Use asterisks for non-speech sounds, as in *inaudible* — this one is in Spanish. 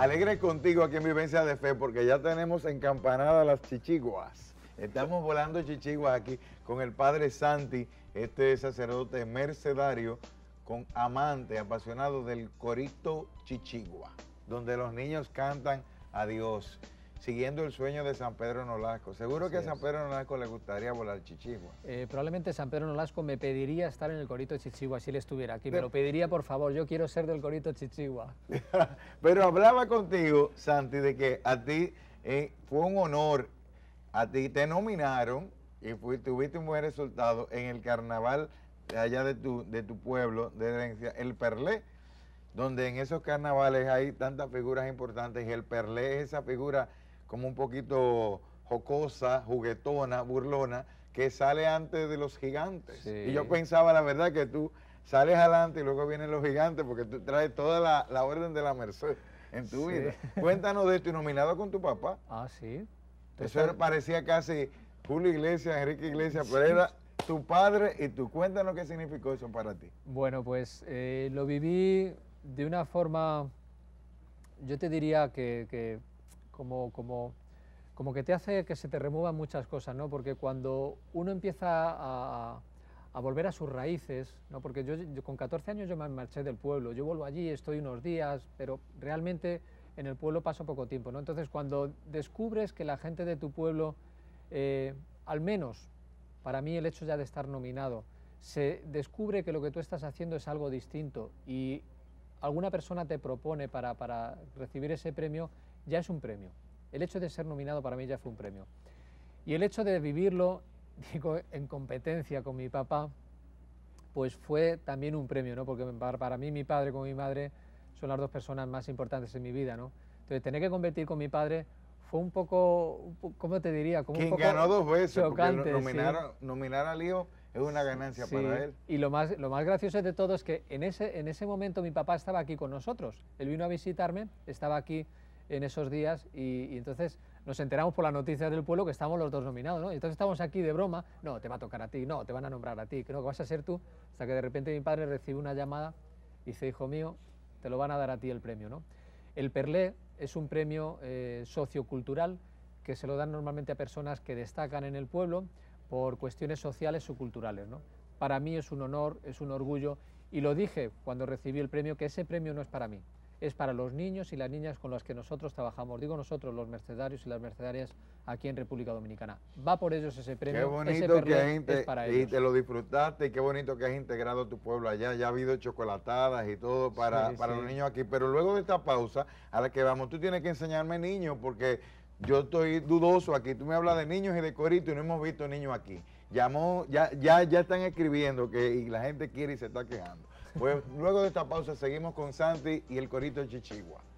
Alegre contigo aquí en Vivencia de Fe porque ya tenemos encampanadas las chichiguas. Estamos volando chichiguas aquí con el padre Santi, este sacerdote mercedario con amante, apasionado del corito chichigua, donde los niños cantan a Dios siguiendo el sueño de San Pedro Nolasco. Seguro que a San Pedro Nolasco le gustaría volar Chichigua. Eh, probablemente San Pedro Nolasco me pediría estar en el corito de Chichigua si él estuviera aquí. Pero, me lo pediría, por favor, yo quiero ser del corito de Chichigua. *laughs* pero hablaba contigo, Santi, de que a ti eh, fue un honor, a ti te nominaron y tuviste un buen resultado en el carnaval allá de tu, de tu pueblo, de herencia, el Perlé donde en esos carnavales hay tantas figuras importantes y el Perlé es esa figura como un poquito jocosa, juguetona, burlona, que sale antes de los gigantes. Y yo pensaba, la verdad, que tú sales adelante y luego vienen los gigantes porque tú traes toda la, orden de la merced en tu vida. *laughs* Cuéntanos de tu nominado con tu papá. Ah, sí. Eso parecía casi Julio Iglesias, Enrique Iglesias, pero era tu padre y tú. Cuéntanos qué significó eso para ti. Bueno, pues eh, lo viví de una forma, yo te diría que como, como, como que te hace que se te remuevan muchas cosas, ¿no? Porque cuando uno empieza a, volver a sus raíces, ¿no? Porque yo, con 14 años yo me marché del pueblo, yo vuelvo allí, estoy unos días, pero realmente en el pueblo paso poco tiempo, ¿no? Entonces cuando descubres que la gente de tu pueblo, eh, al menos para mí el hecho ya de estar nominado, se descubre que lo que tú estás haciendo es algo distinto y alguna persona te propone para, para recibir ese premio, ya es un premio. El hecho de ser nominado para mí ya fue un premio. Y el hecho de vivirlo, *laughs* digo, en competencia con mi papá, pues fue también un premio, ¿no? Porque para mí mi padre con mi madre son las dos personas más importantes en mi vida, ¿no? Entonces tener que competir con mi padre fue un poco, ¿cómo te diría? Como un poco ganó dos veces, porque nominar a Lío es una ganancia para él. Y lo más, lo más gracioso de todo es que en ese, en ese momento mi papá estaba aquí con nosotros. Él vino a visitarme, estaba aquí en esos días y, entonces nos enteramos por las noticias del pueblo que estábamos los dos nominados, ¿no? Entonces estamos aquí de broma, no, te va a tocar a ti, no, te van a nombrar a ti, que no, que vas a ser tú, hasta que de repente mi padre recibe una llamada y dice, hijo mío, te lo van a dar a ti el premio, ¿no? El Perlé es un premio eh, sociocultural que se lo dan normalmente a personas que destacan en el pueblo, por cuestiones sociales o culturales. ¿no? Para mí es un honor, es un orgullo, y lo dije cuando recibí el premio, que ese premio no es para mí, es para los niños y las niñas con las que nosotros trabajamos, digo nosotros, los mercedarios y las mercedarias... aquí en República Dominicana. Va por ellos ese premio. es para ellos. Y te lo disfrutaste y qué bonito que has integrado tu pueblo allá. Ya ha habido chocolatadas y todo para, los niños aquí. Pero luego de esta pausa, a la que vamos, tú tienes que enseñarme niños porque yo estoy dudoso aquí. Tú me hablas de niños y de corito y no hemos visto niños aquí. Llamó, ya, ya, ya están escribiendo que y la gente quiere y se está quejando. Pues *laughs* luego de esta pausa seguimos con Santi y el corito de Chichigua.